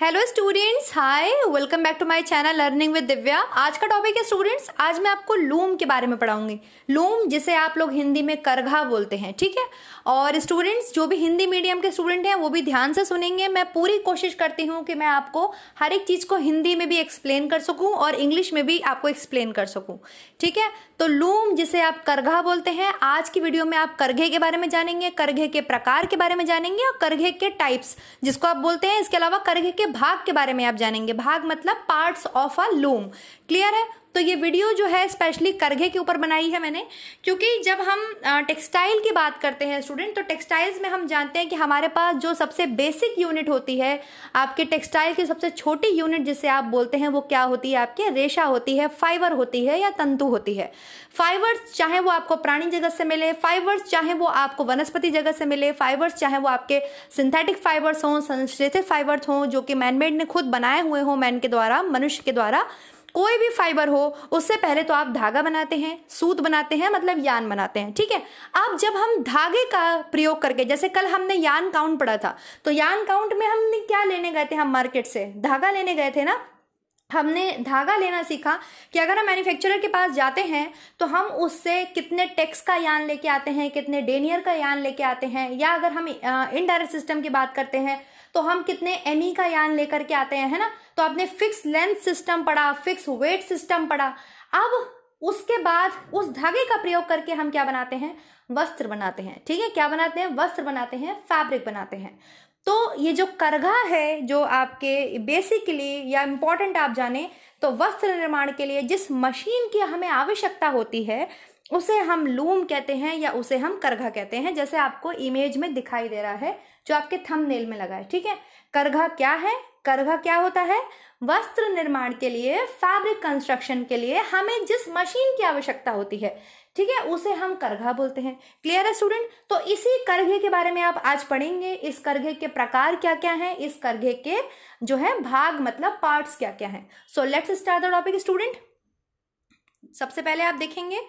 hello students hi welcome back to my channel learning with Divya आज का topic है students आज मैं आपको लूम के बारे में पढ़ाऊंगी लूम जिसे आप लोग हिंदी में करघा बोलते हैं ठीक है और स्टूडेंट्स जो भी हिंदी मीडियम के स्टूडेंट हैं वो भी ध्यान से सुनेंगे मैं पूरी कोशिश करती हूँ कि मैं आपको हर एक चीज़ को हिंदी में भी एक्सप्लेन कर सकूँ और इंग्लिश में भी आपको एक्सप्लेन कर सकूँ ठीक है तो लूम जिसे आप करघा बोलते हैं आज की वीडियो में आप करघे के बारे में जानेंगे करघे के प्रकार के बारे में जानेंगे और करघे के टाइप्स जिसको आप बोलते हैं इसके अलावा करघे के भाग के बारे में आप जानेंगे भाग मतलब parts of a loom clear है तो ये वीडियो जो है स्पेशली करघे के ऊपर बनाई है मैंने क्योंकि जब हम टेक्सटाइल की बात करते हैं स्टूडेंट तो टेक्सटाइल्स में हम जानते हैं कि हमारे पास जो सबसे बेसिक यूनिट होती है आपके टेक्सटाइल की सबसे छोटी यूनिट जिसे आप बोलते हैं वो क्या होती है आपके रेशा होती है फाइबर होती है या तंतु होती है फाइबर्स चाहे वो आपको प्राणी जगत से मिले फाइबर्स चाहे वो आपको वनस्पति जगत से मिले फाइबर्स चाहे वो आपके सिंथेटिक फाइबर्स हों संश्लेषित फाइबर्स हों जो कि मैनमेड ने खुद बनाए हुए हों मैन के द्वारा मनुष्य के द्वारा कोई भी फाइबर हो उससे पहले तो आप धागा बनाते हैं सूत बनाते हैं मतलब यान बनाते हैं ठीक है अब जब हम धागे का प्रयोग करके जैसे कल हमने यान काउंट पढ़ा था तो यान काउंट में हमने क्या लेने गए थे हम मार्केट से धागा लेने गए थे ना हमने धागा लेना सीखा कि अगर हम मैन्युफैक्चरर के पास जाते हैं तो हम उससे कितने टेक्स का यान लेके आते हैं कितने डेनियर का यान लेके आते हैं या अगर हम इनडायरेक्ट सिस्टम की बात करते हैं तो हम कितने एम का यान लेकर के आते हैं है ना तो आपने फिक्स लेंथ सिस्टम पढ़ा फिक्स वेट सिस्टम पढ़ा अब उसके बाद उस धागे का प्रयोग करके हम क्या बनाते हैं वस्त्र बनाते हैं ठीक है क्या बनाते हैं वस्त्र बनाते हैं फैब्रिक बनाते हैं तो ये जो करघा है जो आपके बेसिकली या इम्पॉर्टेंट आप जाने तो वस्त्र निर्माण के लिए जिस मशीन की हमें आवश्यकता होती है उसे हम लूम कहते हैं या उसे हम करघा कहते हैं जैसे आपको इमेज में दिखाई दे रहा है जो आपके थंबनेल में लगा है ठीक है करघा क्या है करघा क्या होता है वस्त्र निर्माण के लिए फैब्रिक कंस्ट्रक्शन के लिए हमें जिस मशीन की आवश्यकता होती है ठीक है उसे हम करघा बोलते हैं क्लियर है स्टूडेंट तो इसी करघे के बारे में आप आज पढ़ेंगे इस करघे के प्रकार क्या क्या हैं इस करघे के जो है भाग मतलब पार्ट्स क्या क्या हैं so let's start the topic student सबसे पहले आप देखेंगे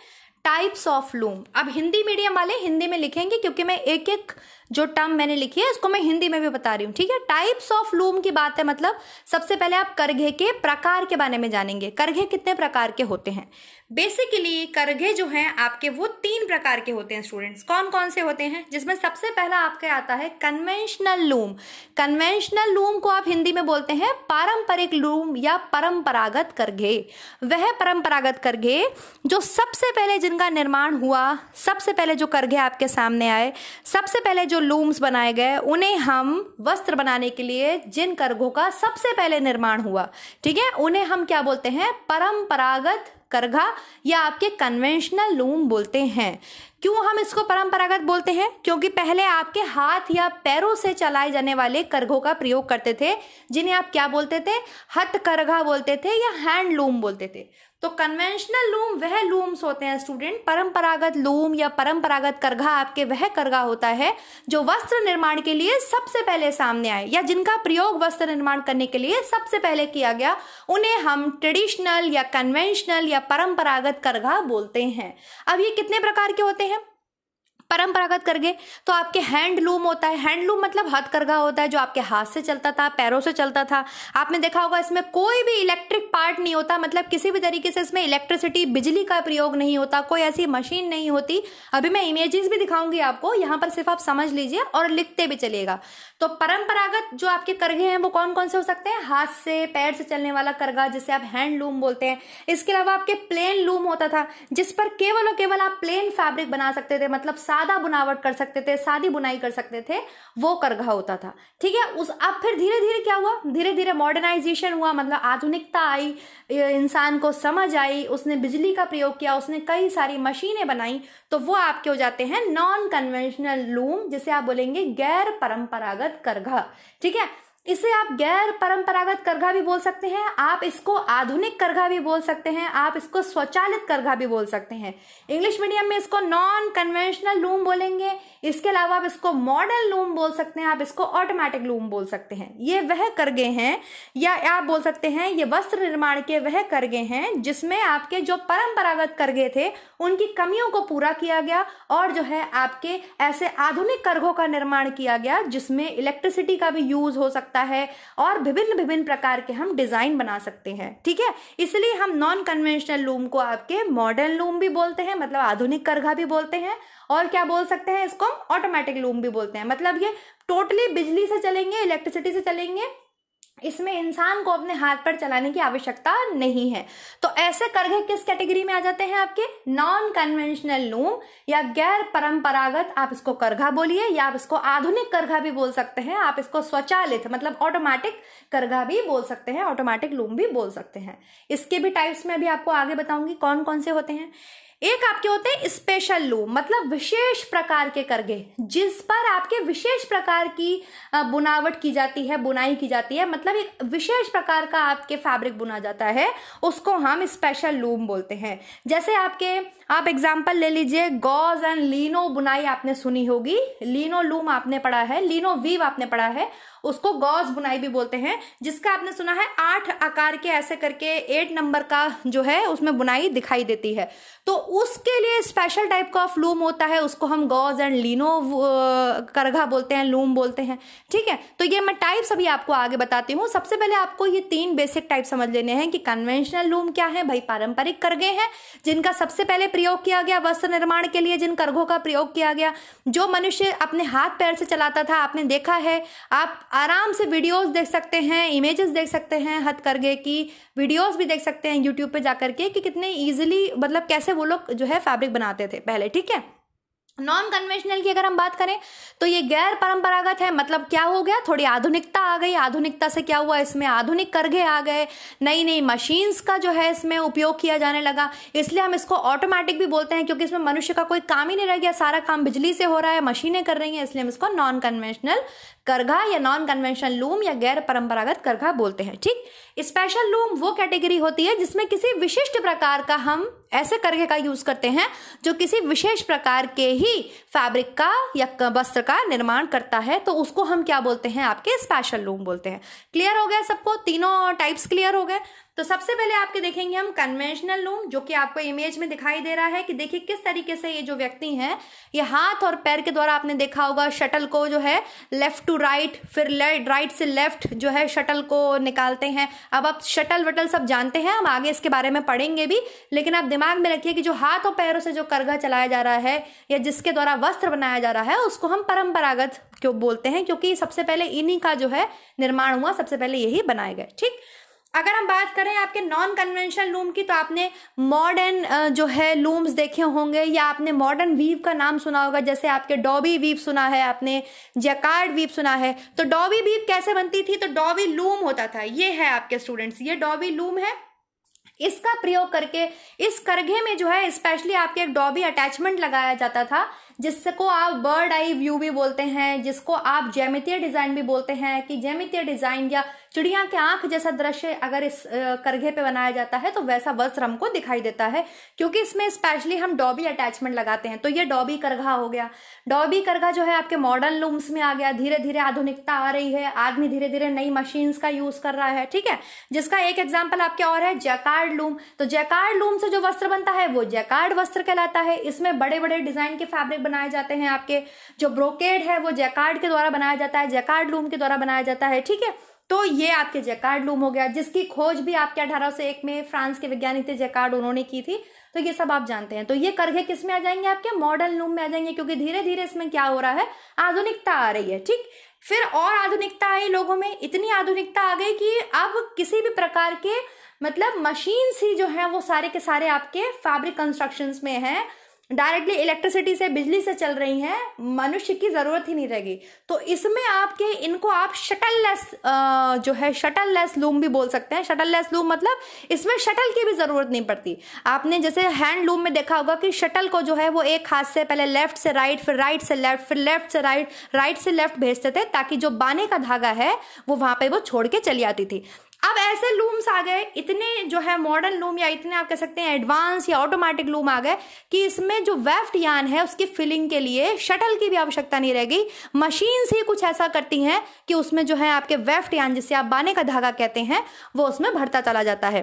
टाइप्स ऑफ लूम अब हिंदी मीडियम वाले हिंदी में लिखेंगे क्योंकि मैं एक एक जो टर्म मैंने लिखी है इसको मैं हिंदी में भी बता रही हूँ ठीक है टाइप्स ऑफ लूम की बात है मतलब सबसे पहले आप करघे के प्रकार के बारे में जानेंगे करघे कितने प्रकार के होते हैं बेसिकली करघे जो हैं आपके वो तीन प्रकार के होते हैं स्टूडेंट्स कौन कौन से होते हैं जिसमें सबसे पहला आपके आता है कन्वेंशनल लूम कन्वेंशनल लूम को आप हिंदी में बोलते हैं पारंपरिक लूम या परंपरागत करघे वह परंपरागत करघे जो सबसे पहले जिनका निर्माण हुआ सबसे पहले जो करघे आपके सामने आए सबसे पहले जो जो लूम्स बनाए गए उन्हें हम वस्त्र बनाने के लिए जिन करघों का सबसे पहले निर्माण हुआ ठीक है उन्हें हम क्या बोलते हैं परंपरागत करघा या आपके कन्वेंशनल लूम बोलते हैं क्यों हम इसको परंपरागत बोलते हैं क्योंकि पहले आपके हाथ या पैरों से चलाए जाने वाले करघों का प्रयोग करते थे जिन्हें आप क्या बोलते थे हथ करघा बोलते थे या हैंड लूम बोलते थे तो कन्वेंशनल लूम वह लूम्स होते हैं स्टूडेंट परंपरागत लूम या परंपरागत करघा आपके वह करघा होता है जो वस्त्र निर्माण के लिए सबसे पहले सामने आए या जिनका प्रयोग वस्त्र निर्माण करने के लिए सबसे पहले किया गया उन्हें हम ट्रेडिशनल या कन्वेंशनल या परंपरागत करघा बोलते हैं अब ये कितने प्रकार के होते हैं परंपरागत करगे तो आपके हैंडलूम होता है हैंडलूम मतलब हथकरघा होता है जो आपके हाथ से चलता था पैरों से चलता था आपने देखा होगा इसमें कोई भी इलेक्ट्रिक पार्ट नहीं होता मतलब किसी भी तरीके से इसमें इलेक्ट्रिसिटी बिजली का प्रयोग नहीं होता कोई ऐसी मशीन नहीं होती अभी मैं इमेजेस भी दिखाऊंगी आपको यहाँ पर सिर्फ आप समझ लीजिए और लिखते भी चलिएगा तो परंपरागत जो आपके करघे हैं वो कौन कौन से हो सकते हैं हाथ से पैर से चलने वाला करघा जिसे आप हैंड लूम बोलते हैं इसके अलावा आपके प्लेन लूम होता था जिस पर केवल और केवल आप प्लेन फैब्रिक बना सकते थे मतलब सादा बुनावट कर सकते थे सादी बुनाई कर सकते थे वो करघा होता था ठीक है उस अब फिर धीरे धीरे क्या हुआ धीरे धीरे मॉडर्नाइजेशन हुआ मतलब आधुनिकता आई इंसान को समझ आई उसने बिजली का प्रयोग किया उसने कई सारी मशीनें बनाई तो वो आपके हो जाते हैं नॉन कन्वेंशनल लूम जिसे आप बोलेंगे गैर परंपरागत करघा ठीक है इसे आप गैर परंपरागत करघा भी बोल सकते हैं आप इसको आधुनिक करघा भी बोल सकते हैं आप इसको स्वचालित करघा भी बोल सकते हैं इंग्लिश मीडियम में इसको नॉन कन्वेंशनल लूम बोलेंगे इसके अलावा आप इसको मॉडल लूम बोल सकते हैं आप इसको ऑटोमेटिक लूम बोल सकते हैं ये वह करगे हैं या आप बोल सकते हैं ये वस्त्र निर्माण के वह करगे हैं जिसमें आपके जो परंपरागत करगे थे उनकी कमियों को पूरा किया गया और जो है आपके ऐसे आधुनिक करघों का निर्माण किया गया जिसमें इलेक्ट्रिसिटी का भी यूज हो सकता सकता है और विभिन्न विभिन्न प्रकार के हम डिज़ाइन बना सकते हैं ठीक है इसलिए हम नॉन कन्वेंशनल लूम को आपके मॉडर्न लूम भी बोलते हैं मतलब आधुनिक करघा भी बोलते हैं और क्या बोल सकते हैं इसको हम ऑटोमेटिक लूम भी बोलते हैं मतलब ये टोटली बिजली से चलेंगे इलेक्ट्रिसिटी से चलेंगे इसमें इंसान को अपने हाथ पर चलाने की आवश्यकता नहीं है तो ऐसे करघे किस कैटेगरी में आ जाते हैं आपके नॉन कन्वेंशनल लूम या गैर परंपरागत आप इसको करघा बोलिए या आप इसको आधुनिक करघा भी बोल सकते हैं आप इसको स्वचालित मतलब ऑटोमेटिक करघा भी बोल सकते हैं ऑटोमेटिक लूम भी बोल सकते हैं इसके भी टाइप्स में अभी आपको आगे बताऊंगी कौन कौन से होते हैं एक आपके होते हैं स्पेशल लू मतलब विशेष प्रकार के करघे जिस पर आपके विशेष प्रकार की बुनावट की जाती है बुनाई की जाती है मतलब एक विशेष प्रकार का आपके फैब्रिक बुना जाता है उसको हम स्पेशल लूम बोलते हैं जैसे आपके आप एग्जाम्पल ले लीजिए गॉज एंड लीनो बुनाई आपने सुनी होगी लीनो लूम आपने पढ़ा है लीनो वीव आपने पढ़ा है उसको गॉज बुनाई भी बोलते हैं जिसका आपने सुना है आठ आकार के ऐसे करके एट नंबर का जो है उसमें बुनाई दिखाई देती है तो उसके लिए स्पेशल टाइप का ऑफ लूम होता है उसको हम गॉज एंड लीनो करघा बोलते हैं लूम बोलते हैं ठीक है तो ये मैं टाइप्स अभी आपको आगे बताती हूँ सबसे पहले आपको ये तीन बेसिक टाइप समझ लेने हैं कि कन्वेंशनल लूम क्या है भाई पारंपरिक करगे हैं जिनका सबसे पहले प्रयोग किया गया वस्त्र निर्माण के लिए जिन करघों का प्रयोग किया गया जो मनुष्य अपने हाथ पैर से चलाता था आपने देखा है आप आराम से वीडियोस देख सकते हैं इमेजेस देख सकते हैं हथकरघे की वीडियोस भी देख सकते हैं यूट्यूब पे जाकर के कि कितने ईजिली मतलब कैसे वो लोग जो है फैब्रिक बनाते थे पहले ठीक है नॉन कन्वेंशनल की अगर हम बात करें तो ये गैर परंपरागत है मतलब क्या हो गया थोड़ी आधुनिकता आ गई आधुनिकता से क्या हुआ इसमें आधुनिक करघे आ गए नई नई मशीन्स का जो है इसमें उपयोग किया जाने लगा इसलिए हम इसको ऑटोमेटिक भी बोलते हैं क्योंकि इसमें मनुष्य का कोई काम ही नहीं रह गया सारा काम बिजली से हो रहा है मशीनें कर रही हैं इसलिए हम इसको नॉन कन्वेंशनल करघा या नॉन कन्वेंशनल लूम या गैर परंपरागत करघा बोलते हैं ठीक स्पेशल लूम वो कैटेगरी होती है जिसमें किसी विशिष्ट प्रकार का हम ऐसे करके का यूज करते हैं जो किसी विशेष प्रकार के ही फैब्रिक का या वस्त्र का निर्माण करता है तो उसको हम क्या बोलते हैं आपके स्पेशल लूम बोलते हैं क्लियर हो गया सबको तीनों टाइप्स क्लियर हो गए तो सबसे पहले आपके देखेंगे हम कन्वेंशनल लूम जो कि आपको इमेज में दिखाई दे रहा है कि देखिए किस तरीके से ये जो व्यक्ति हैं ये हाथ और पैर के द्वारा आपने देखा होगा शटल को जो है लेफ्ट टू राइट फिर राइट से लेफ्ट जो है शटल को निकालते हैं अब आप शटल वटल सब जानते हैं हम आगे इसके बारे में पढ़ेंगे भी लेकिन आप दिमाग में रखिए कि जो हाथ और पैरों से जो करघा चलाया जा रहा है या जिसके द्वारा वस्त्र बनाया जा रहा है उसको हम परंपरागत क्यों बोलते हैं क्योंकि सबसे पहले इन्हीं का जो है निर्माण हुआ सबसे पहले यही बनाए गए ठीक अगर हम बात करें आपके नॉन कन्वेंशनल लूम की तो आपने मॉडर्न जो है लूम्स देखे होंगे या आपने मॉडर्न वीव का नाम सुना होगा जैसे आपके डॉबी वीव सुना है आपने जैकार्ड वीव सुना है तो डॉबी वीव कैसे बनती थी तो डॉबी लूम होता था ये है आपके स्टूडेंट्स ये डॉबी लूम है इसका प्रयोग करके इस करघे में जो है स्पेशली आपके एक डॉबी अटैचमेंट लगाया जाता था जिसको आप बर्ड आई व्यू भी बोलते हैं जिसको आप जैमितीय डिजाइन भी बोलते हैं कि जैमितीय डिजाइन या चिड़िया के आंख जैसा दृश्य अगर इस करघे पे बनाया जाता है तो वैसा वस्त्र हमको दिखाई देता है क्योंकि इसमें स्पेशली हम डॉबी अटैचमेंट लगाते हैं तो ये डॉबी करघा हो गया डॉबी करघा जो है आपके मॉडर्न लूम्स में आ गया धीरे धीरे आधुनिकता आ रही है आदमी धीरे धीरे नई मशीन का यूज कर रहा है ठीक है जिसका एक एग्जाम्पल आपके और है जैकार्ड लूम तो जैकार्ड लूम से जो वस्त्र बनता है वो जैकार्ड वस्त्र कहलाता है इसमें बड़े बड़े डिजाइन के फैब्रिक बनाए जाते हैं आपके जो ब्रोकेड है वो जैकार्ड के द्वारा बनाया जाता है जैकार्ड लूम के द्वारा बनाया जाता है ठीक है तो ये आपके जैकार्ड लूम हो गया जिसकी खोज भी आपके अठारह सौ एक में फ्रांस के वैज्ञानिक थे जैकार्ड उन्होंने की थी तो ये सब आप जानते हैं तो ये करघे किस में आ जाएंगे आपके मॉडर्न लूम में आ जाएंगे क्योंकि धीरे धीरे इसमें क्या हो रहा है आधुनिकता आ रही है ठीक फिर और आधुनिकता आई लोगों में इतनी आधुनिकता आ गई कि अब किसी भी प्रकार के मतलब मशीन ही जो है वो सारे के सारे आपके फैब्रिक कंस्ट्रक्शंस में हैं डायरेक्टली इलेक्ट्रिसिटी से बिजली से चल रही हैं मनुष्य की ज़रूरत ही नहीं रहेगी तो इसमें आपके इनको आप शटल लेस जो है शटल लेस लूम भी बोल सकते हैं शटल लेस लूम मतलब इसमें शटल की भी ज़रूरत नहीं पड़ती आपने जैसे हैंड लूम में देखा होगा कि शटल को जो है वो एक हाथ से पहले लेफ्ट से राइट फिर राइट से लेफ्ट फिर लेफ्ट से राइट राइट से लेफ्ट भेजते थे ताकि जो बाने का धागा है वो वहां पर वो छोड़ के चली आती थी अब ऐसे लूम्स आ गए इतने जो है मॉडर्न लूम या इतने आप कह सकते हैं एडवांस या ऑटोमेटिक लूम आ गए कि इसमें जो वेफ्ट यान है उसकी फिलिंग के लिए शटल की भी आवश्यकता नहीं रह गई मशीन्स ही कुछ ऐसा करती हैं कि उसमें जो है आपके वेफ्ट यान जिसे आप बाने का धागा कहते हैं वो उसमें भरता चला जाता है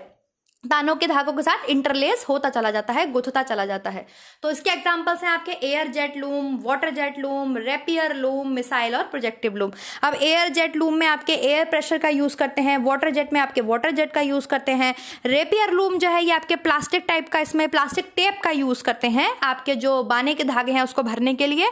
तानों के धागों के साथ इंटरलेस होता चला जाता है गुथता चला जाता है तो इसके एग्जांपल्स हैं आपके air jet loom water jet loom rapier loom missile और प्रोजेक्टिव लूम अब एयर जेट लूम में आपके एयर प्रेशर का यूज़ करते हैं वाटर जेट में आपके वाटर जेट का यूज़ करते हैं रेपियर लूम जो है ये आपके प्लास्टिक टाइप का इसमें प्लास्टिक टेप का यूज़ करते हैं आपके जो बाने के धागे हैं उसको भरने के लिए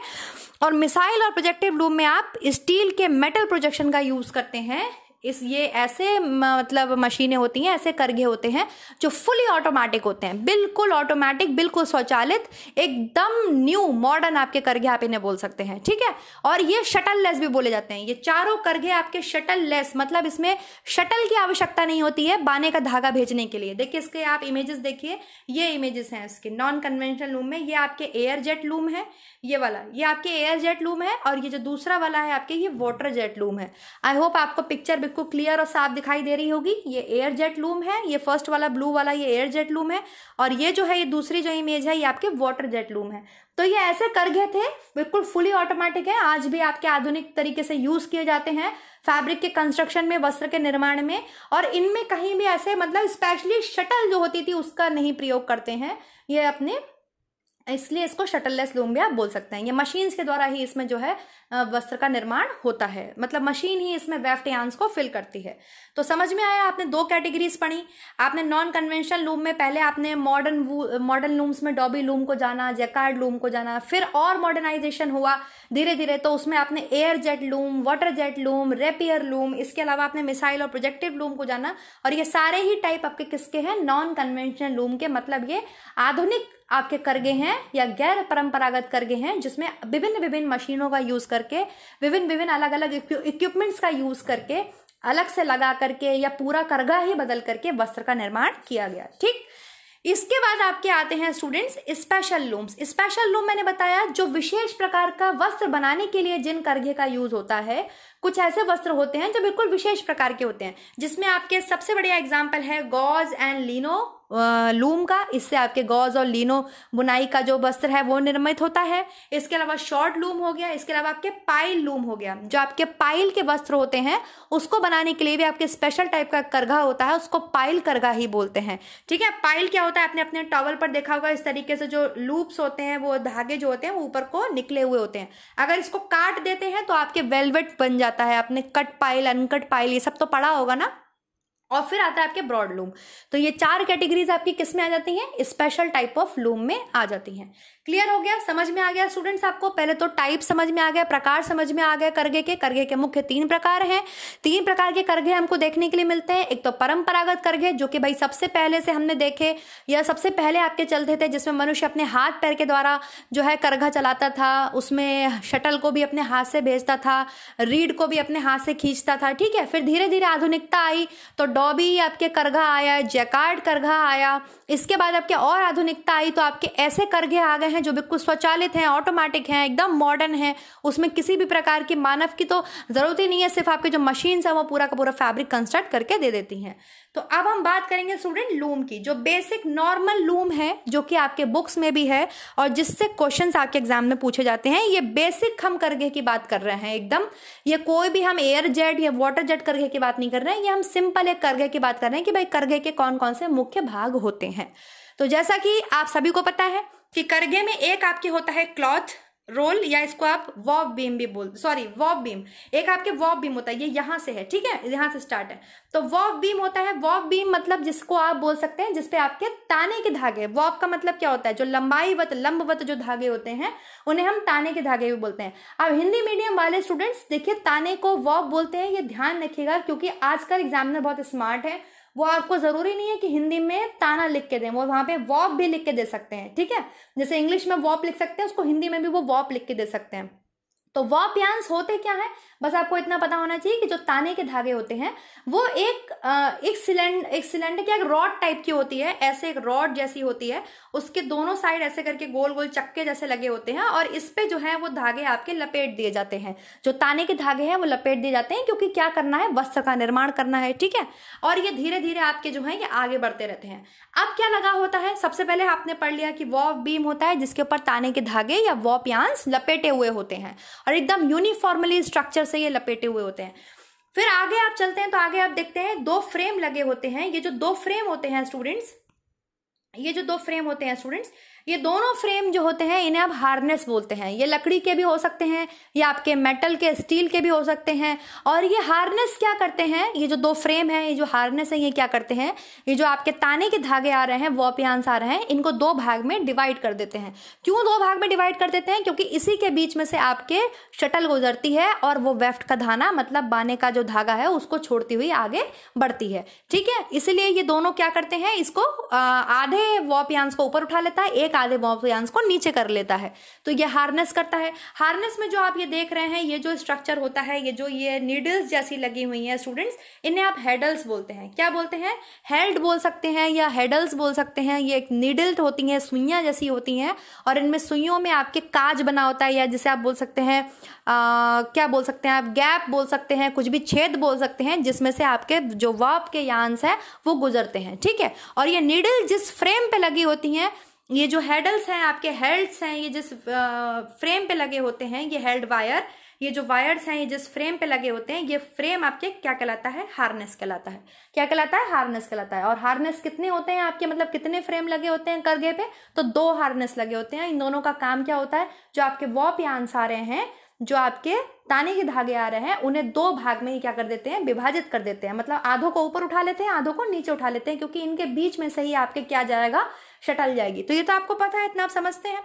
और मिसाइल और प्रोजेक्टिव लूम में आप स्टील के मेटल प्रोजेक्शन का यूज़ करते हैं इस ये ऐसे मतलब मशीनें होती हैं ऐसे करघे होते हैं जो फुली ऑटोमेटिक होते हैं बिल्कुल ऑटोमेटिक बिल्कुल स्वचालित एकदम न्यू मॉडर्न आपके करघे आप इन्हें बोल सकते हैं ठीक है और ये शटल लेस भी बोले जाते हैं ये चारों करघे आपके शटल लेस मतलब इसमें शटल की आवश्यकता नहीं होती है बाने का धागा भेजने के लिए देखिए इसके आप इमेजेस देखिए ये इमेजेस हैं इसके नॉन कन्वेंशनल लूम में ये आपके एयर जेट लूम है ये वाला ये आपके एयर जेट लूम है और ये जो दूसरा वाला है आपके ये वाटर जेट लूम है आई होप आपको पिक्चर बिल्कुल क्लियर और साफ दिखाई दे रही होगी ये एयर जेट लूम है ये फर्स्ट वाला ब्लू वाला ये एयर जेट लूम है और ये जो है ये दूसरी जो इमेज है ये आपके वाटर जेट लूम है तो ये ऐसे कर गए थे बिल्कुल फुली ऑटोमेटिक है आज भी आपके आधुनिक तरीके से यूज किए जाते हैं फैब्रिक के कंस्ट्रक्शन में वस्त्र के निर्माण में और इनमें कहीं भी ऐसे मतलब स्पेशली शटल जो होती थी उसका नहीं प्रयोग करते हैं ये अपने इसलिए इसको शटललेस लूम भी आप बोल सकते हैं ये मशीन के द्वारा ही इसमें जो है वस्त्र का निर्माण होता है मतलब मशीन ही इसमें वेफ्ट यांस को फिल करती है तो समझ में आया आपने दो कैटेगरीज पढ़ी आपने नॉन कन्वेंशनल लूम में पहले आपने मॉडर्न मॉडर्न लूम्स में डॉबी लूम को जाना जैकार्ड लूम को जाना फिर और मॉडर्नाइजेशन हुआ धीरे धीरे तो उसमें आपने air jet loom water jet loom rapier loom इसके अलावा आपने मिसाइल और प्रोजेक्टिव लूम को जाना और ये सारे ही टाइप आपके किसके हैं नॉन कन्वेंशनल लूम के मतलब ये आधुनिक आपके करगे हैं या गैर परंपरागत करगे हैं जिसमें विभिन्न विभिन्न मशीनों का यूज करके विभिन्न विभिन्न अलग अलग इक्विपमेंट्स का यूज करके अलग से लगा करके या पूरा करगा ही बदल करके वस्त्र का निर्माण किया गया ठीक इसके बाद आपके आते हैं students special looms special loom मैंने बताया जो विशेष प्रकार का वस्त्र बनाने के लिए जिन करघे का यूज होता है कुछ ऐसे वस्त्र होते हैं जो बिल्कुल विशेष प्रकार के होते हैं जिसमें आपके सबसे बढ़िया एग्जाम्पल है गॉज एंड लीनो लूम का इससे आपके गॉज और लीनो बुनाई का जो वस्त्र है वो निर्मित होता है इसके अलावा शॉर्ट लूम हो गया इसके अलावा आपके पाइल लूम हो गया जो आपके पाइल के वस्त्र होते हैं उसको बनाने के लिए भी आपके स्पेशल टाइप का करघा होता है उसको पाइल करघा ही बोलते हैं ठीक है पाइल क्या होता है आपने अपने टॉवल पर देखा होगा इस तरीके से जो लूप्स होते हैं वो धागे जो होते हैं वो ऊपर को निकले हुए होते हैं अगर इसको काट देते हैं तो आपके वेलवेट बन जाते जाता है आपने कट पाइल अनकट पाइल ये सब तो पढ़ा होगा ना और फिर आता है आपके ब्रॉड लूम तो ये चार कैटेगरीज आपकी किस में आ जाती हैं स्पेशल टाइप ऑफ लूम में आ जाती हैं क्लियर हो गया समझ में आ गया स्टूडेंट्स आपको पहले तो टाइप समझ में आ गया प्रकार समझ में आ गया करगे के करगे के मुख्य तीन प्रकार हैं तीन प्रकार के करगे हमको देखने के लिए मिलते हैं एक तो परंपरागत करगे जो कि भाई सबसे पहले से हमने देखे या सबसे पहले आपके चलते थे जिसमें मनुष्य अपने हाथ पैर के द्वारा जो है करघा चलाता था उसमें शटल को भी अपने हाथ से भेजता था रीड को भी अपने हाथ से खींचता था ठीक है फिर धीरे धीरे आधुनिकता आई तो डॉबी आपके करघा आया जैकार्ड करघा आया इसके बाद आपके और आधुनिकता आई तो आपके ऐसे करघे आ गए हैं जो बिल्कुल स्वचालित हैं ऑटोमेटिक हैं एकदम मॉडर्न हैं उसमें किसी भी प्रकार की मानव की तो ज़रूरत ही नहीं है सिर्फ आपके जो मशीन्स हैं वो पूरा का पूरा फैब्रिक कंस्ट्रक्ट करके दे देती हैं तो अब हम बात करेंगे स्टूडेंट लूम की जो बेसिक नॉर्मल लूम है जो कि आपके बुक्स में भी है और जिससे क्वेश्चन आपके एग्जाम में पूछे जाते हैं ये बेसिक हम करके की बात कर रहे हैं एकदम ये कोई भी हम एयर जेट या वाटर जेट करके की बात नहीं कर रहे हैं ये हम सिंपल एक करगे की बात कर रहे हैं कि भाई करगे के कौन कौन से मुख्य भाग होते हैं तो जैसा कि आप सभी को पता है कि करगे में एक आपके होता है क्लॉथ रोल या इसको आप वॉब बीम भी बोल सॉरी वॉब बीम एक आपके वॉब बीम होता है ये यहां से है ठीक है यहां से स्टार्ट है तो वॉब बीम होता है वॉब बीम मतलब जिसको आप बोल सकते हैं जिसपे आपके ताने के धागे वॉब का मतलब क्या होता है जो लंबाई लंबाईवत लंबवत जो धागे होते हैं उन्हें हम ताने के धागे भी बोलते हैं अब हिंदी मीडियम वाले स्टूडेंट्स देखिए ताने को वॉब बोलते हैं ये ध्यान रखिएगा क्योंकि आजकल एग्जामिनर बहुत स्मार्ट है वो आपको ज़रूरी नहीं है कि हिंदी में ताना लिख के दें वो वहाँ पे वॉप भी लिख के दे सकते हैं ठीक है जैसे इंग्लिश में वॉप लिख सकते हैं उसको हिंदी में भी वो वॉप लिख के दे सकते हैं तो वॉप्यांस होते क्या है बस आपको इतना पता होना चाहिए कि जो ताने के धागे होते हैं वो एक एक सिलेंडर एक सिलेंडर की एक रॉड टाइप की होती है ऐसे एक रॉड जैसी होती है उसके दोनों साइड ऐसे करके गोल गोल चक्के जैसे लगे होते हैं और इस पे जो है वो धागे आपके लपेट दिए जाते हैं जो ताने के धागे हैं वो लपेट दिए जाते हैं क्योंकि क्या करना है वस्त्र का निर्माण करना है ठीक है और ये धीरे धीरे आपके जो है ये आगे बढ़ते रहते हैं अब क्या लगा होता है सबसे पहले आपने पढ़ लिया कि वॉप बीम होता है जिसके ऊपर ताने के धागे या वॉप यांस लपेटे हुए होते हैं और एकदम यूनिफॉर्मली स्ट्रक्चर से ये लपेटे हुए होते हैं फिर आगे आप चलते हैं तो आगे आप देखते हैं दो फ्रेम लगे होते हैं ये जो दो फ्रेम होते हैं स्टूडेंट्स ये जो दो फ्रेम होते हैं स्टूडेंट्स ये दोनों फ्रेम जो होते हैं इन्हें आप हार्नेस बोलते हैं ये लकड़ी के भी हो सकते हैं ये आपके मेटल के स्टील के भी हो सकते हैं और ये हार्नेस क्या करते हैं ये जो दो फ्रेम है ये जो हार्नेस है ये क्या करते हैं ये जो आपके ताने के धागे आ रहे हैं वॉपियांस आ रहे हैं इनको दो भाग में डिवाइड कर देते हैं क्यों दो भाग में डिवाइड कर देते हैं क्योंकि इसी के बीच में से आपके शटल गुजरती है और वो वेफ्ट का धाना मतलब बाने का जो धागा है उसको छोड़ती हुई आगे बढ़ती है ठीक है इसीलिए ये दोनों क्या करते हैं इसको आधे वॉपियांस को ऊपर उठा लेता है एक एक आधे बॉम्बियांस को नीचे कर लेता है तो ये हार्नेस करता है हार्नेस में जो आप ये देख रहे हैं ये जो स्ट्रक्चर होता है ये जो ये नीडल्स जैसी लगी हुई है स्टूडेंट्स इन्हें आप हेडल्स बोलते हैं क्या बोलते हैं हेल्ड बोल सकते हैं या हेडल्स बोल सकते हैं ये एक नीडल्ट होती है सुइयाँ जैसी होती हैं और इनमें सुइयों में आपके काज बना होता है या जिसे आप बोल सकते हैं आ, क्या बोल सकते हैं आप गैप बोल सकते हैं कुछ भी छेद बोल सकते हैं जिसमें से आपके जो वॉप के यांस हैं वो गुजरते हैं ठीक है और ये नीडल जिस फ्रेम पे लगी होती हैं ये जो हेडल्स हैं आपके हेल्ड्स हैं ये जिस फ्रेम पे लगे होते हैं ये हेल्ड वायर ये जो वायर्स हैं ये जिस फ्रेम पे लगे होते हैं ये फ्रेम आपके क्या कहलाता है हार्नेस कहलाता है क्या कहलाता है हार्नेस कहलाता है और हार्नेस कितने होते हैं आपके मतलब कितने फ्रेम लगे होते हैं करघे पे तो दो हार्नेस लगे होते हैं इन दोनों का काम क्या होता है जो आपके वॉप यांस आ रहे हैं जो आपके ताने के धागे आ रहे हैं उन्हें दो भाग में ही क्या कर देते हैं विभाजित कर देते हैं मतलब आधों को ऊपर उठा लेते हैं आधों को नीचे उठा लेते हैं क्योंकि इनके बीच में से ही आपके क्या जाएगा शटल जाएगी तो ये तो आपको पता है इतना आप समझते हैं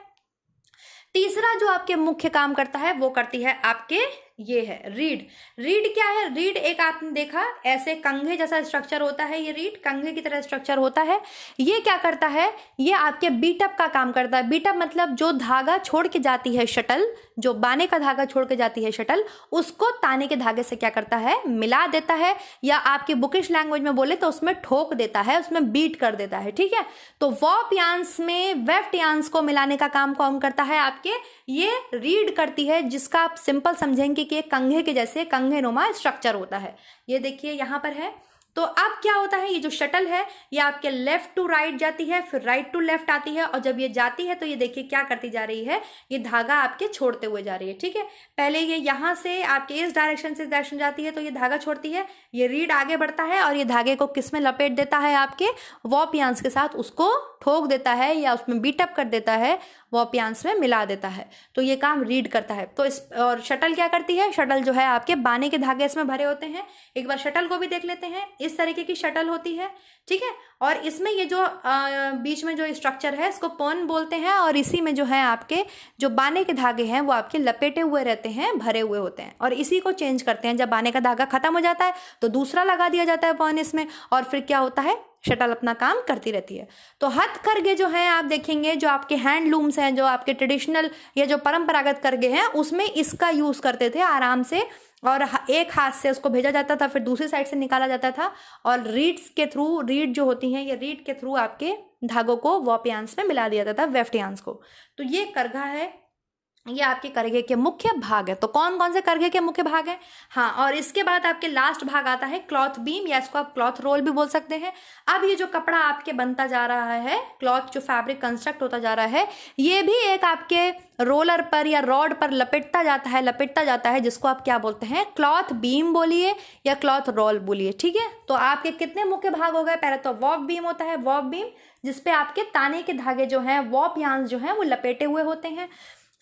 तीसरा जो आपके मुख्य काम करता है वो करती है आपके ये है रीड रीड क्या है रीड एक आपने देखा ऐसे कंघे जैसा स्ट्रक्चर होता है ये रीड कंघे की तरह स्ट्रक्चर होता है ये क्या करता है ये आपके बीटअप का काम करता है बीटअप मतलब जो धागा छोड़ के जाती है शटल जो बाने का धागा छोड़ के जाती है शटल उसको ताने के धागे से क्या करता है मिला देता है या आपके बुकिश लैंग्वेज में बोले तो उसमें ठोक देता है उसमें बीट कर देता है ठीक है तो वॉप यांस में वेफ्ट यांस को मिलाने का काम कौन करता है आपके ये रीड करती है जिसका आप सिंपल समझेंगे के कंघे के जैसे कंघे नुमा स्ट्रक्चर होता है ये देखिए यहाँ पर है तो अब क्या होता है ये जो शटल है ये आपके लेफ्ट टू राइट जाती है फिर राइट टू लेफ्ट आती है और जब ये जाती है तो ये देखिए क्या करती जा रही है ये धागा आपके छोड़ते हुए जा रही है ठीक है पहले ये यहां से आपके इस डायरेक्शन से डायरेक्शन जाती है तो ये धागा छोड़ती है ये रीड आगे बढ़ता है और ये धागे को किस में लपेट देता है आपके वॉपियांस के साथ उसको ठोक देता है या उसमें बीटअप कर देता है वो अपियांस में मिला देता है तो ये काम रीड करता है तो इस और शटल क्या करती है शटल जो है आपके बाने के धागे इसमें भरे होते हैं एक बार शटल को भी देख लेते हैं इस तरीके की शटल होती है ठीक है और इसमें ये जो आ, बीच में जो स्ट्रक्चर है इसको पर्न बोलते हैं और इसी में जो है आपके जो बाने के धागे हैं वो आपके लपेटे हुए रहते हैं भरे हुए होते हैं और इसी को चेंज करते हैं जब बाने का धागा खत्म हो जाता है तो दूसरा लगा दिया जाता है पर्न इसमें और फिर क्या होता है शटल अपना काम करती रहती है तो हथ करगे जो है आप देखेंगे जो आपके हैंडलूम्स हैं जो आपके ट्रेडिशनल या जो परंपरागत करगे हैं उसमें इसका यूज़ करते थे आराम से और एक हाथ से उसको भेजा जाता था फिर दूसरी साइड से निकाला जाता था और रीड्स के थ्रू रीड जो होती हैं ये रीड के थ्रू आपके धागों को वॉपियांस में मिला दिया जाता था वेफ्टियांस को तो ये करघा है ये आपके करगे के मुख्य भाग है तो कौन कौन से करगे के मुख्य भाग है हाँ और इसके बाद आपके लास्ट भाग आता है क्लॉथ बीम या इसको आप क्लॉथ रोल भी बोल सकते हैं अब ये जो कपड़ा आपके बनता जा रहा है क्लॉथ जो फैब्रिक कंस्ट्रक्ट होता जा रहा है ये भी एक आपके रोलर पर या रॉड पर लपेटता जाता है लपेटता जाता है जिसको आप क्या बोलते हैं क्लॉथ बीम बोलिए या क्लॉथ रोल बोलिए ठीक है तो आपके कितने मुख्य भाग हो गए पहले तो वॉप बीम होता है वॉप बीम जिसपे आपके ताने के धागे जो हैं वॉप यांस जो हैं वो लपेटे हुए होते हैं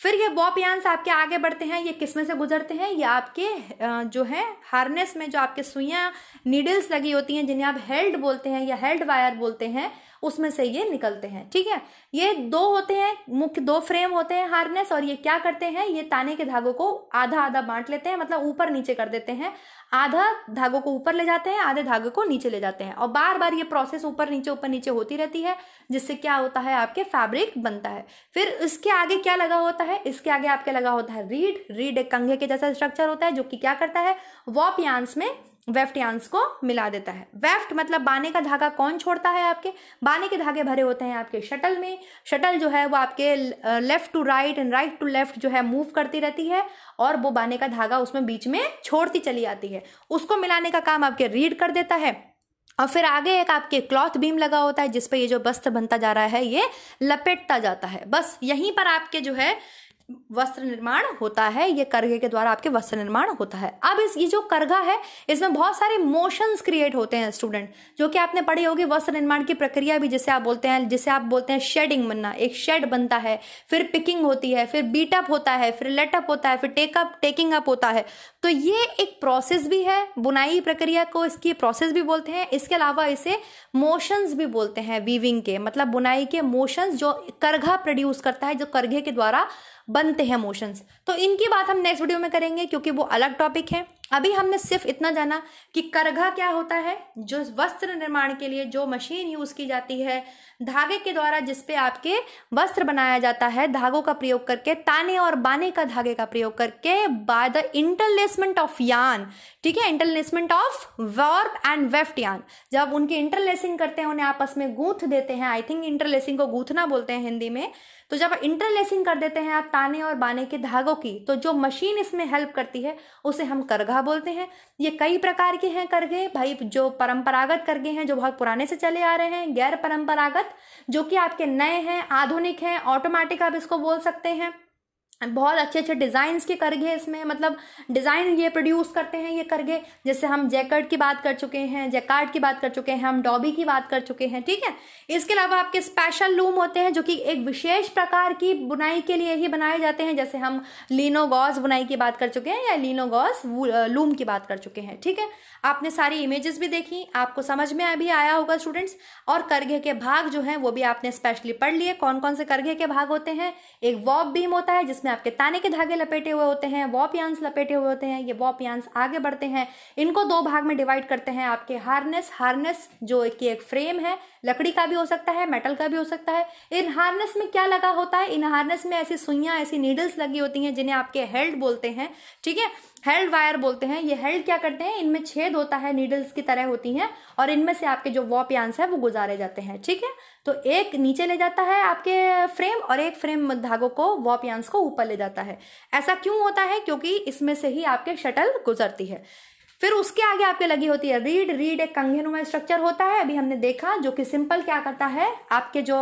फिर ये बॉप यान्स आपके आगे बढ़ते हैं ये किसमें से गुजरते हैं ये आपके जो है हार्नेस में जो आपके सुइयाँ नीडल्स लगी होती हैं जिन्हें आप हेल्ड बोलते हैं या हेल्ड वायर बोलते हैं उसमें से ये निकलते हैं ठीक है ये दो होते हैं मुख्य दो फ्रेम होते हैं हार्नेस और ये क्या करते हैं ये ताने के धागों को आधा आधा बांट लेते हैं मतलब ऊपर नीचे कर देते हैं आधा धागों को ऊपर ले जाते हैं आधे धागे को नीचे ले जाते हैं और बार बार ये प्रोसेस ऊपर नीचे ऊपर नीचे होती रहती है जिससे क्या होता है आपके फैब्रिक बनता है फिर इसके आगे क्या लगा होता है इसके आगे आपके लगा होता है रीड रीड एक कंघे के जैसा स्ट्रक्चर होता है जो कि क्या करता है वॉप यांस में यांस को मिला देता है वेफ्ट मतलब बाने का धागा कौन छोड़ता है आपके बाने के धागे भरे होते हैं आपके शटल में शटल जो है वो आपके left to right and right to left जो है मूव करती रहती है और वो बाने का धागा उसमें बीच में छोड़ती चली आती है उसको मिलाने का काम आपके रीड कर देता है और फिर आगे एक आपके क्लॉथ बीम लगा होता है जिसपे ये जो वस्त्र बनता जा रहा है ये लपेटता जाता है बस यहीं पर आपके जो है वस्त्र निर्माण होता है ये करघे के द्वारा आपके वस्त्र निर्माण होता है अब इस ये जो करघा है इसमें बहुत सारे मोशंस क्रिएट होते हैं स्टूडेंट जो कि आपने पढ़ी होगी वस्त्र निर्माण की प्रक्रिया भी जिसे आप बोलते हैं जिसे आप बोलते हैं शेडिंग बनना एक शेड बनता है फिर पिकिंग होती है फिर बीटअप होता है फिर लेटअप होता है फिर टेकअप टेकिंग अप होता है तो ये एक प्रोसेस भी है बुनाई प्रक्रिया को इसकी प्रोसेस भी बोलते हैं इसके अलावा इसे मोशंस भी बोलते हैं वीविंग के मतलब बुनाई के मोशंस जो करघा प्रोड्यूस करता है जो करघे के द्वारा बनते हैं मोशंस तो इनकी बात हम नेक्स्ट वीडियो में करेंगे क्योंकि वो अलग टॉपिक है अभी हमने सिर्फ इतना जाना कि करघा क्या होता है जो वस्त्र निर्माण के लिए जो मशीन यूज की जाती है धागे के द्वारा जिसपे आपके वस्त्र बनाया जाता है धागों का प्रयोग करके ताने और बाने का धागे का प्रयोग करके बाय द इंटरलेसमेंट ऑफ यान ठीक है interlacement of warp and weft yarn जब उनकी इंटरलेसिंग करते हैं उन्हें आपस में गूंथ देते हैं आई थिंक इंटरलेसिंग को गूंथना बोलते हैं हिंदी में तो जब इंटरलेसिंग कर देते हैं आप ताने और बाने के धागों की तो जो मशीन इसमें हेल्प करती है उसे हम करघा बोलते हैं ये कई प्रकार के हैं करघे भाई जो परंपरागत करघे हैं जो बहुत पुराने से चले आ रहे हैं गैर परंपरागत जो कि आपके नए हैं आधुनिक हैं ऑटोमेटिक आप इसको बोल सकते हैं बहुत अच्छे अच्छे डिज़ाइंस के करघे इसमें मतलब डिज़ाइन ये प्रोड्यूस करते हैं ये करघे जैसे हम जैकर्ट की बात कर चुके हैं जैकार्ड की बात कर चुके हैं हम डॉबी की बात कर चुके हैं ठीक है इसके अलावा आपके स्पेशल लूम होते हैं जो कि एक विशेष प्रकार की बुनाई के लिए ही बनाए जाते हैं जैसे हम लीनो गॉस बुनाई की बात कर चुके हैं या लीनो गॉस लूम की बात कर चुके हैं ठीक है आपने सारी इमेजेस भी देखी आपको समझ में अभी आया होगा स्टूडेंट्स और करघे के भाग जो हैं वो भी आपने स्पेशली पढ़ लिए कौन कौन से करघे के भाग होते हैं एक वॉब बीम होता है जिसमें आपके ताने के धागे लपेटे हुए होते हैं वॉप यांस लपेटे हुए होते हैं ये वॉप यांस आगे बढ़ते हैं इनको दो भाग में डिवाइड करते हैं आपके हार्नेस हार्नेस जो कि एक फ्रेम है लकड़ी का भी हो सकता है मेटल का भी हो सकता है इन हार्नेस में क्या लगा होता है इन हार्नेस में ऐसी सुइयां ऐसी नीडल्स लगी होती हैं जिन्हें आपके हेल्ड बोलते हैं ठीक है हेल्ड वायर बोलते हैं ये हेल्ड क्या करते हैं इनमें छेद होता है नीडल्स की तरह होती हैं और इनमें से आपके जो यांस है वो गुजारे जाते हैं ठीक है तो एक नीचे ले जाता है आपके फ्रेम और एक फ्रेम धागों को यांस को ऊपर ले जाता है ऐसा क्यों होता है क्योंकि इसमें से ही आपके शटल गुजरती है फिर उसके आगे आपके लगी होती है रीड रीड एक कंघेनुमा स्ट्रक्चर होता है अभी हमने देखा जो कि सिंपल क्या करता है आपके जो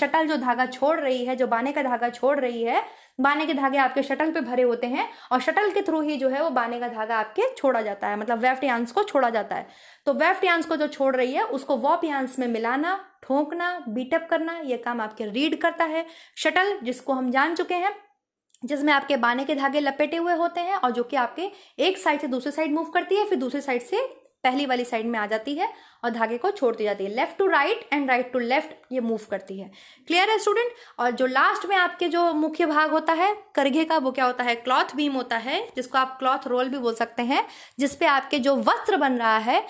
शटल जो धागा छोड़ रही है जो बाने का धागा छोड़ रही है बाने के धागे आपके शटल पे भरे होते हैं और शटल के थ्रू ही जो है वो बाने का धागा आपके छोड़ा जाता है मतलब वेफ्ट यांस को छोड़ा जाता है तो वेफ्ट यांस को जो छोड़ रही है उसको वॉप यांस में मिलाना ठोंकना बीटअप करना ये काम आपके रीड करता है शटल जिसको हम जान चुके हैं जिसमें आपके बाने के धागे लपेटे हुए होते हैं और जो कि आपके एक साइड से दूसरी साइड मूव करती है फिर दूसरी साइड से पहली वाली साइड में आ जाती है और धागे को छोड़ती जाती है left to right and right to left ये मूव करती है क्लियर है स्टूडेंट और जो लास्ट में आपके जो मुख्य भाग होता है करघे का वो क्या होता है क्लॉथ बीम होता है जिसको आप क्लॉथ रोल भी बोल सकते हैं जिसपे आपके जो वस्त्र बन रहा है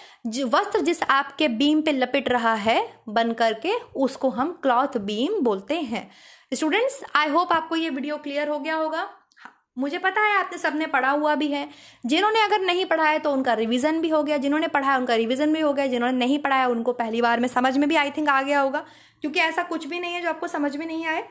वस्त्र जिस आपके बीम पे लपेट रहा है बन करके उसको हम क्लॉथ बीम बोलते हैं स्टूडेंट्स आई होप आपको ये वीडियो क्लियर हो गया होगा मुझे पता है आपने सबने पढ़ा हुआ भी है जिन्होंने अगर नहीं पढ़ा है तो उनका रिवीजन भी हो गया जिन्होंने पढ़ा है उनका रिवीजन भी हो गया जिन्होंने नहीं पढ़ाया उनको पहली बार में समझ में भी आई थिंक आ गया होगा क्योंकि ऐसा कुछ भी नहीं है जो आपको समझ में नहीं आए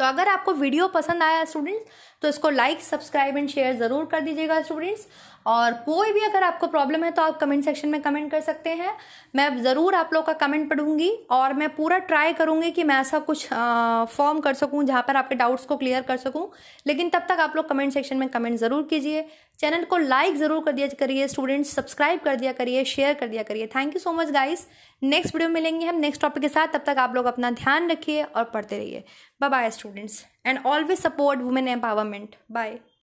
तो अगर आपको वीडियो पसंद आया स्टूडेंट्स तो इसको लाइक सब्सक्राइब एंड शेयर ज़रूर कर दीजिएगा स्टूडेंट्स और कोई भी अगर आपको प्रॉब्लम है तो आप कमेंट सेक्शन में कमेंट कर सकते हैं मैं ज़रूर आप लोग का कमेंट पढ़ूंगी और मैं पूरा ट्राई करूंगी कि मैं ऐसा कुछ फॉर्म कर सकूं जहाँ पर आपके डाउट्स को क्लियर कर सकूं लेकिन तब तक आप लोग कमेंट सेक्शन में कमेंट ज़रूर कीजिए चैनल को लाइक ज़रूर कर दिया करिए स्टूडेंट्स सब्सक्राइब कर दिया करिए शेयर कर दिया करिए thank you so much guys next video मिलेंगे हम नेक्स्ट टॉपिक के साथ तब तक आप लोग अपना ध्यान रखिए और पढ़ते रहिए bye bye students and always support women empowerment bye